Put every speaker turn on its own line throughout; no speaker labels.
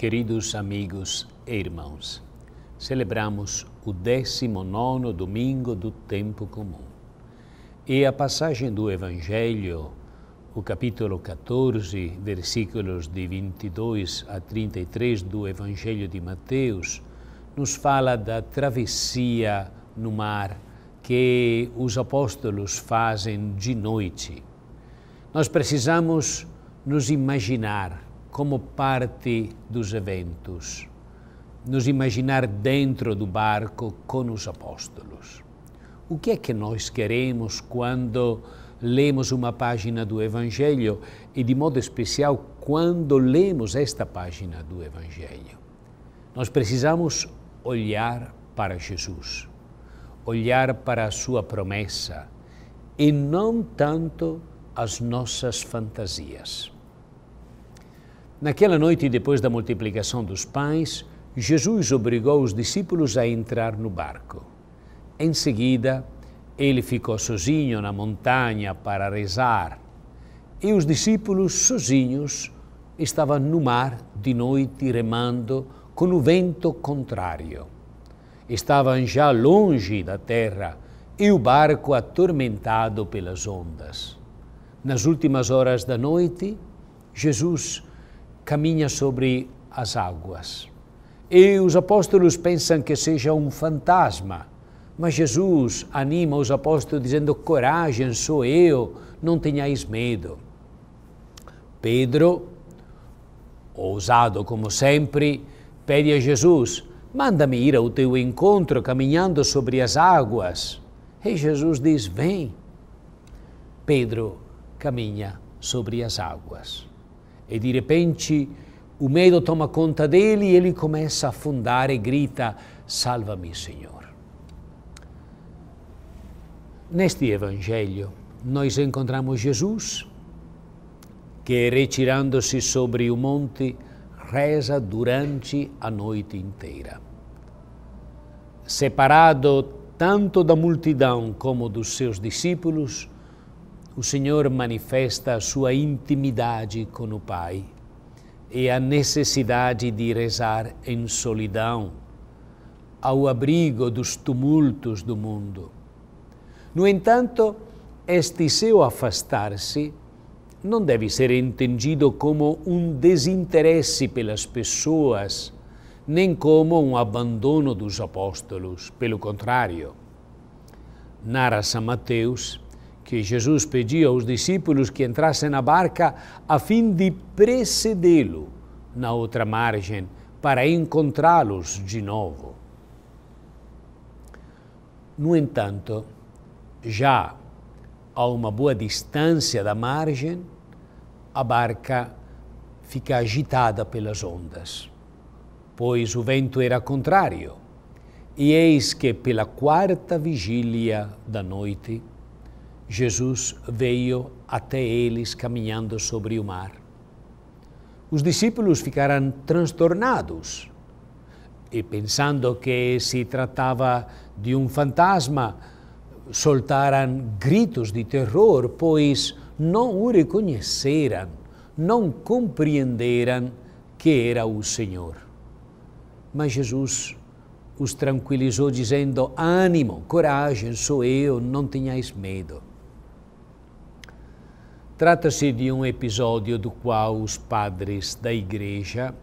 Queridos amigos e irmãos, celebramos o 19 domingo do tempo comum. E a passagem do Evangelho, o capítulo 14, versículos de 22 a 33 do Evangelho de Mateus, nos fala da travessia no mar que os apóstolos fazem de noite. Nós precisamos nos imaginar como parte dos eventos, nos imaginar dentro do barco com os apóstolos. O que é que nós queremos quando lemos uma página do Evangelho e, de modo especial, quando lemos esta página do Evangelho? Nós precisamos olhar para Jesus, olhar para a sua promessa e não tanto as nossas fantasias. Naquela noite, depois da multiplicação dos pães, Jesus obrigou os discípulos a entrar no barco. Em seguida, ele ficou sozinho na montanha para rezar. E os discípulos, sozinhos, estavam no mar de noite remando com o vento contrário. Estavam já longe da terra e o barco atormentado pelas ondas. Nas últimas horas da noite, Jesus caminha sobre as águas. E os apóstolos pensam que seja um fantasma, mas Jesus anima os apóstolos dizendo: Coragem, sou eu, não tenhais medo. Pedro, ousado como sempre, pede a Jesus: Manda-me ir ao teu encontro caminhando sobre as águas. E Jesus diz: Vem. Pedro caminha sobre as águas e di repente o medo toma conta dele e ele começa a afundar e grita: Salva-me, Senhor. Neste Evangelho, nós encontramos Jesus que, retirando-se sobre o monte, reza durante a noite inteira. Separado tanto da multidão como dos seus discípulos, o Senhor manifesta a sua intimidade com o Pai e a necessidade de rezar em solidão, ao abrigo dos tumultos do mundo. No entanto, este seu afastar-se não deve ser entendido como um desinteresse pelas pessoas, nem como um abandono dos apóstolos. Pelo contrário, narra São Mateus que Jesus pedia aos discípulos que entrassem na barca a fim de precedê-lo na outra margem para encontrá-los de novo. No entanto, já a uma boa distância da margem, a barca fica agitada pelas ondas, pois o vento era contrário. E eis que pela quarta vigília da noite, Jesus veio até eles caminhando sobre o mar. Os discípulos ficaram transtornados e pensando que se tratava de um fantasma, soltaram gritos de terror, pois não o reconheceram, não compreenderam que era o Senhor. Mas Jesus os tranquilizou, dizendo: Ânimo, coragem, sou eu, não tenhais medo. Trata-se de um episódio do qual os padres da Igreja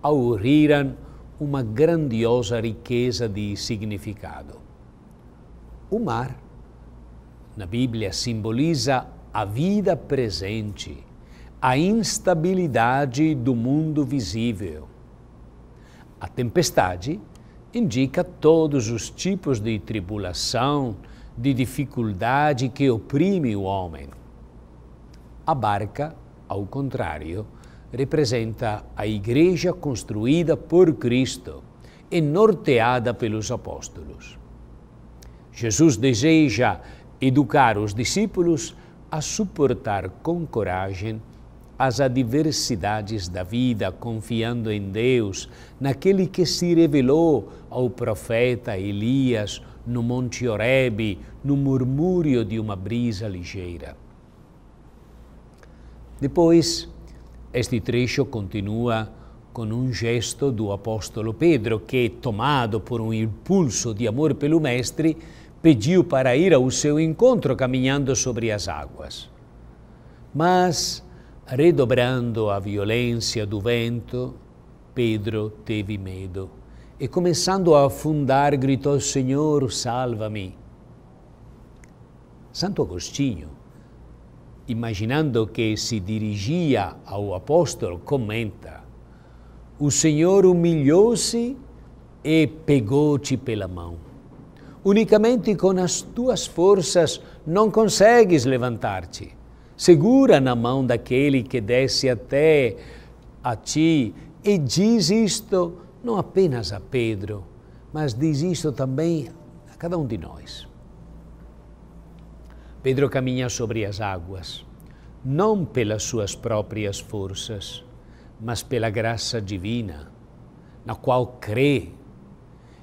auriram uma grandiosa riqueza de significado. O mar, na Bíblia, simboliza a vida presente, a instabilidade do mundo visível. A tempestade indica todos os tipos de tribulação, de dificuldade que oprime o homem. A barca, ao contrário, representa a igreja construída por Cristo e norteada pelos apóstolos. Jesus deseja educar os discípulos a suportar com coragem as adversidades da vida, confiando em Deus, naquele que se revelou ao profeta Elias no Monte Horebe, no murmúrio de uma brisa ligeira. Depois, este trecho continua com um gesto do apóstolo Pedro que, tomado por um impulso de amor pelo Mestre, pediu para ir ao seu encontro caminhando sobre as águas. Mas, redobrando a violência do vento, Pedro teve medo e, começando a afundar, gritou: Senhor, salva-me. Santo Agostinho, imaginando que se dirigia ao apóstolo, comenta: O Senhor humilhou-se e pegou-te pela mão. Unicamente com as tuas forças não consegues levantar-te. Segura na mão daquele que desce até a ti e diz isto não apenas a Pedro, mas diz isto também a cada um de nós. Pedro caminha sobre as águas, não pelas suas próprias forças, mas pela graça divina, na qual crê.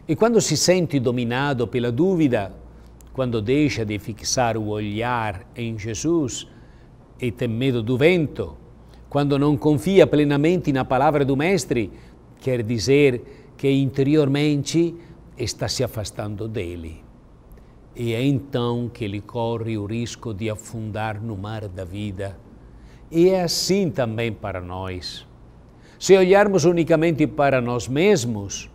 E quando se sente dominado pela dúvida, quando deixa de fixar o olhar em Jesus e tem medo do vento, quando não confia plenamente na palavra do Mestre, quer dizer que interiormente está se afastando dele. E é então que ele corre o risco de afundar no mar da vida. E é assim também para nós. Se olharmos unicamente para nós mesmos,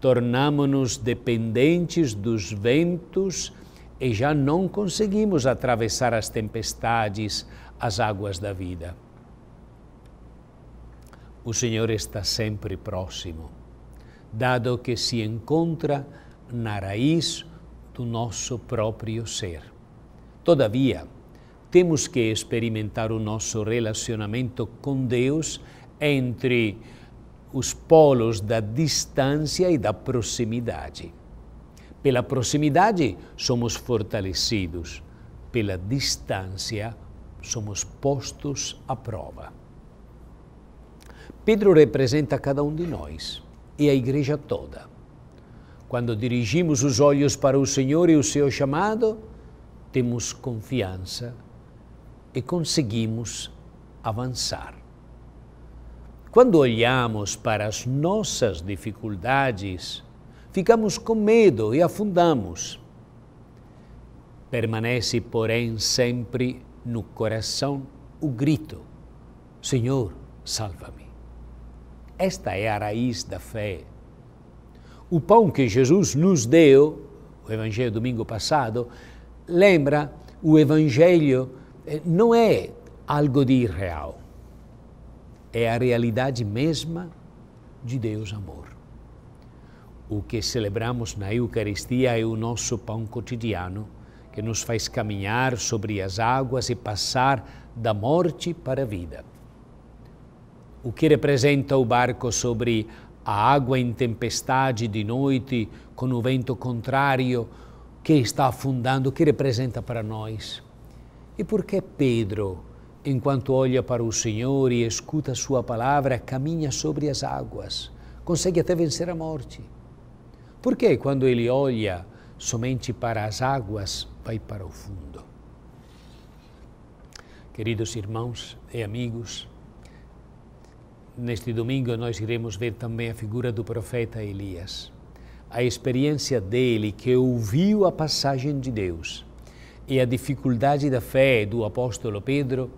tornamos-nos dependentes dos ventos e já não conseguimos atravessar as tempestades, as águas da vida. O Senhor está sempre próximo, dado que se encontra na raiz do nosso próprio ser. Todavia, temos que experimentar o nosso relacionamento com Deus entre os polos da distância e da proximidade. Pela proximidade, somos fortalecidos, pela distância, somos postos à prova. Pedro representa cada um de nós e a igreja toda. Quando dirigimos os olhos para o Senhor e o seu chamado, temos confiança e conseguimos avançar. Quando olhamos para as nossas dificuldades, ficamos com medo e afundamos. Permanece, porém, sempre no coração o grito: Senhor, salva-me. Esta é a raiz da fé o pão que Jesus nos deu, o Evangelho domingo passado, lembra o Evangelho eh, não é algo de irreal, é a realidade mesma de Deus amor. O que celebramos na Eucaristia é o nosso pão cotidiano, que nos faz caminhar sobre as águas e passar da morte para a vida. O que representa o barco sobre a água em tempestade de noite, com o vento contrário que está afundando, que representa para nós. E por que Pedro, enquanto olha para o Senhor e escuta a sua palavra, caminha sobre as águas, consegue até vencer a morte? Por que quando ele olha somente para as águas, vai para o fundo? Queridos irmãos e amigos, Neste domingo nós iremos ver também a figura do profeta Elias, a experiência dele que ouviu a passagem de Deus e a dificuldade da fé do apóstolo Pedro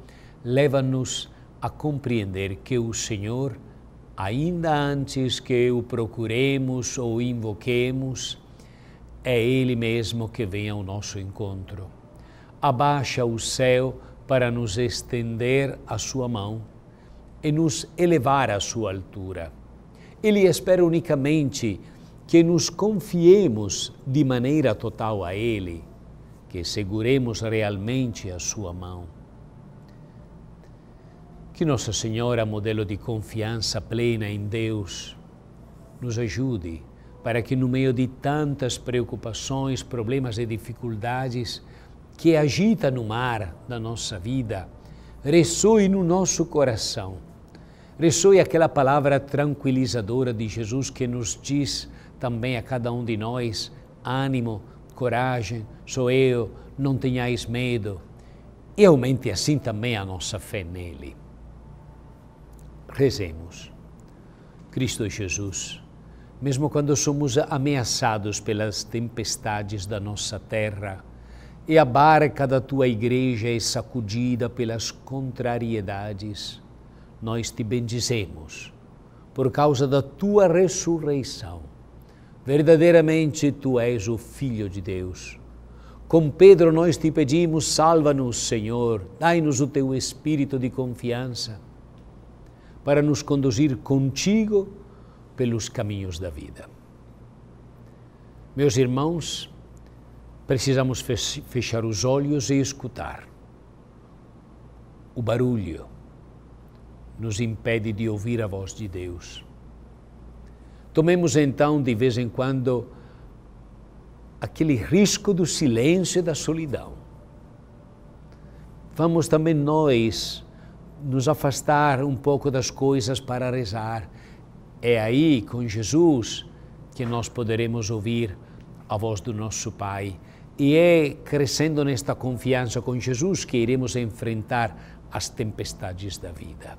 leva-nos a compreender que o Senhor, ainda antes que o procuremos ou invoquemos, é Ele mesmo que vem ao nosso encontro. Abaixa o céu para nos estender a sua mão e nos elevar à sua altura. Ele espera unicamente que nos confiemos de maneira total a Ele, que seguremos realmente a sua mão. Que Nossa Senhora, modelo de confiança plena em Deus, nos ajude para que no meio de tantas preocupações, problemas e dificuldades que agita no mar da nossa vida, ressoe no nosso coração Ressoe aquela palavra tranquilizadora de Jesus que nos diz também a cada um de nós: ânimo, coragem, sou eu, não tenhais medo. E aumente assim também a nossa fé nele. Rezemos. Cristo Jesus, mesmo quando somos ameaçados pelas tempestades da nossa terra, e a barca da tua igreja é sacudida pelas contrariedades, nós te bendizemos por causa da tua ressurreição. Verdadeiramente tu és o Filho de Deus. Com Pedro nós te pedimos, salva-nos, Senhor, dai-nos o teu espírito de confiança para nos conduzir contigo pelos caminhos da vida. Meus irmãos, precisamos fechar os olhos e escutar o barulho nos impede de ouvir a voz de Deus. Tomemos então, de vez em quando, aquele risco do silêncio e da solidão. Vamos também nós nos afastar um pouco das coisas para rezar. É aí, com Jesus, que nós poderemos ouvir a voz do nosso Pai. E é crescendo nesta confiança com Jesus que iremos enfrentar as tempestades da vida.